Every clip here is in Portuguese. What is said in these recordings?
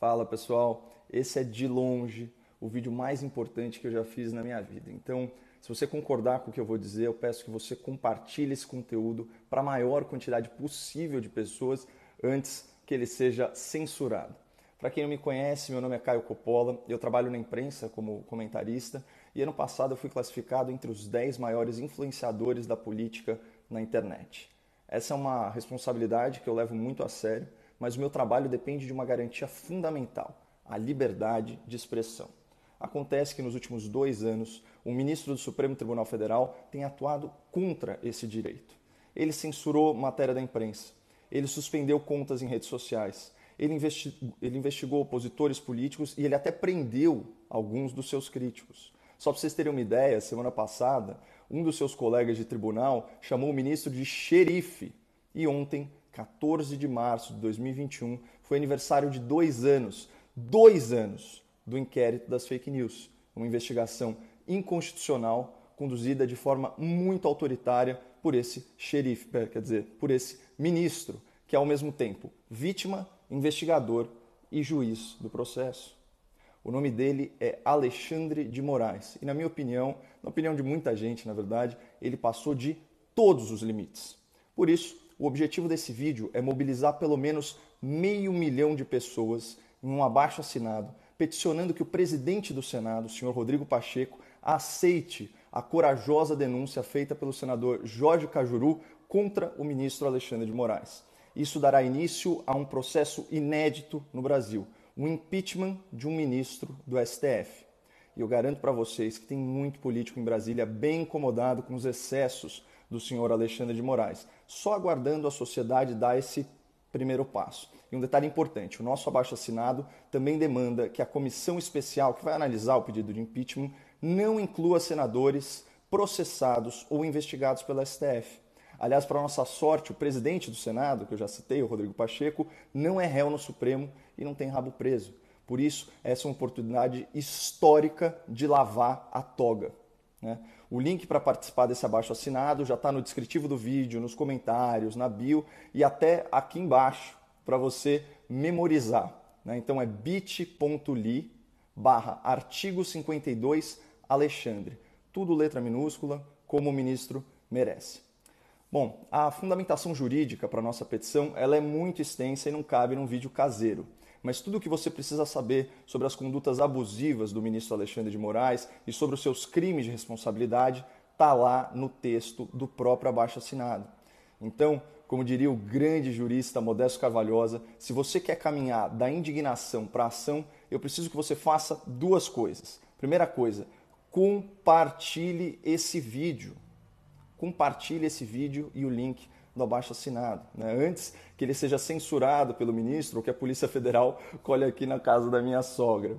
Fala pessoal, esse é de longe o vídeo mais importante que eu já fiz na minha vida. Então, se você concordar com o que eu vou dizer, eu peço que você compartilhe esse conteúdo para a maior quantidade possível de pessoas antes que ele seja censurado. Para quem não me conhece, meu nome é Caio Coppola, eu trabalho na imprensa como comentarista e ano passado eu fui classificado entre os 10 maiores influenciadores da política na internet. Essa é uma responsabilidade que eu levo muito a sério mas o meu trabalho depende de uma garantia fundamental: a liberdade de expressão. Acontece que nos últimos dois anos, o ministro do Supremo Tribunal Federal tem atuado contra esse direito. Ele censurou matéria da imprensa, ele suspendeu contas em redes sociais, ele, investigou, ele investigou opositores políticos e ele até prendeu alguns dos seus críticos. Só para vocês terem uma ideia, semana passada, um dos seus colegas de tribunal chamou o ministro de xerife e ontem 14 de março de 2021, foi aniversário de dois anos, dois anos do inquérito das fake news, uma investigação inconstitucional conduzida de forma muito autoritária por esse xerife, eh, quer dizer, por esse ministro, que é ao mesmo tempo vítima, investigador e juiz do processo. O nome dele é Alexandre de Moraes e, na minha opinião, na opinião de muita gente, na verdade, ele passou de todos os limites. Por isso, o objetivo desse vídeo é mobilizar pelo menos meio milhão de pessoas em um abaixo assinado, peticionando que o presidente do Senado, o senhor Rodrigo Pacheco, aceite a corajosa denúncia feita pelo senador Jorge Cajuru contra o ministro Alexandre de Moraes. Isso dará início a um processo inédito no Brasil, o um impeachment de um ministro do STF. E eu garanto para vocês que tem muito político em Brasília bem incomodado com os excessos do senhor Alexandre de Moraes, só aguardando a sociedade dar esse primeiro passo. E um detalhe importante: o nosso abaixo-assinado também demanda que a comissão especial que vai analisar o pedido de impeachment não inclua senadores processados ou investigados pela STF. Aliás, para nossa sorte, o presidente do Senado, que eu já citei, o Rodrigo Pacheco, não é réu no Supremo e não tem rabo preso. Por isso, essa é uma oportunidade histórica de lavar a toga. Né? O link para participar desse abaixo assinado já está no descritivo do vídeo, nos comentários, na bio e até aqui embaixo para você memorizar. Né? Então é bit.ly barra artigo 52 Alexandre. Tudo letra minúscula, como o ministro merece. Bom, a fundamentação jurídica para nossa petição ela é muito extensa e não cabe num vídeo caseiro mas tudo o que você precisa saber sobre as condutas abusivas do ministro Alexandre de Moraes e sobre os seus crimes de responsabilidade está lá no texto do próprio abaixo assinado. Então, como diria o grande jurista Modesto Carvalhosa, se você quer caminhar da indignação para a ação, eu preciso que você faça duas coisas. Primeira coisa, compartilhe esse vídeo. Compartilhe esse vídeo e o link do abaixo assinado, né? antes que ele seja censurado pelo ministro ou que a Polícia Federal colhe aqui na casa da minha sogra.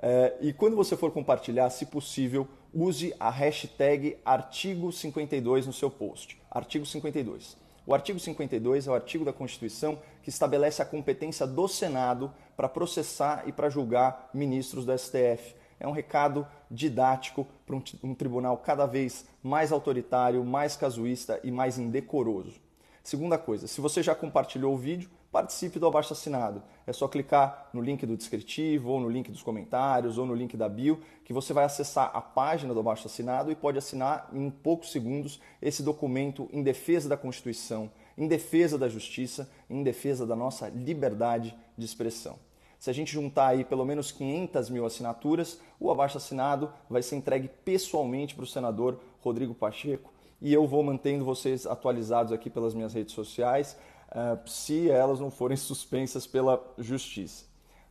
É, e quando você for compartilhar, se possível, use a hashtag artigo 52 no seu post. Artigo 52. O artigo 52 é o artigo da Constituição que estabelece a competência do Senado para processar e para julgar ministros do STF. É um recado didático para um, um tribunal cada vez mais autoritário, mais casuísta e mais indecoroso. Segunda coisa, se você já compartilhou o vídeo, participe do abaixo assinado. É só clicar no link do descritivo, ou no link dos comentários, ou no link da bio, que você vai acessar a página do abaixo assinado e pode assinar em poucos segundos esse documento em defesa da Constituição, em defesa da justiça, em defesa da nossa liberdade de expressão. Se a gente juntar aí pelo menos 500 mil assinaturas, o abaixo assinado vai ser entregue pessoalmente para o senador Rodrigo Pacheco e eu vou mantendo vocês atualizados aqui pelas minhas redes sociais, eh, se elas não forem suspensas pela justiça.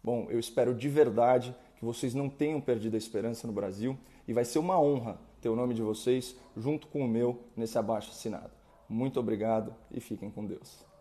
Bom, eu espero de verdade que vocês não tenham perdido a esperança no Brasil e vai ser uma honra ter o nome de vocês junto com o meu nesse abaixo assinado. Muito obrigado e fiquem com Deus.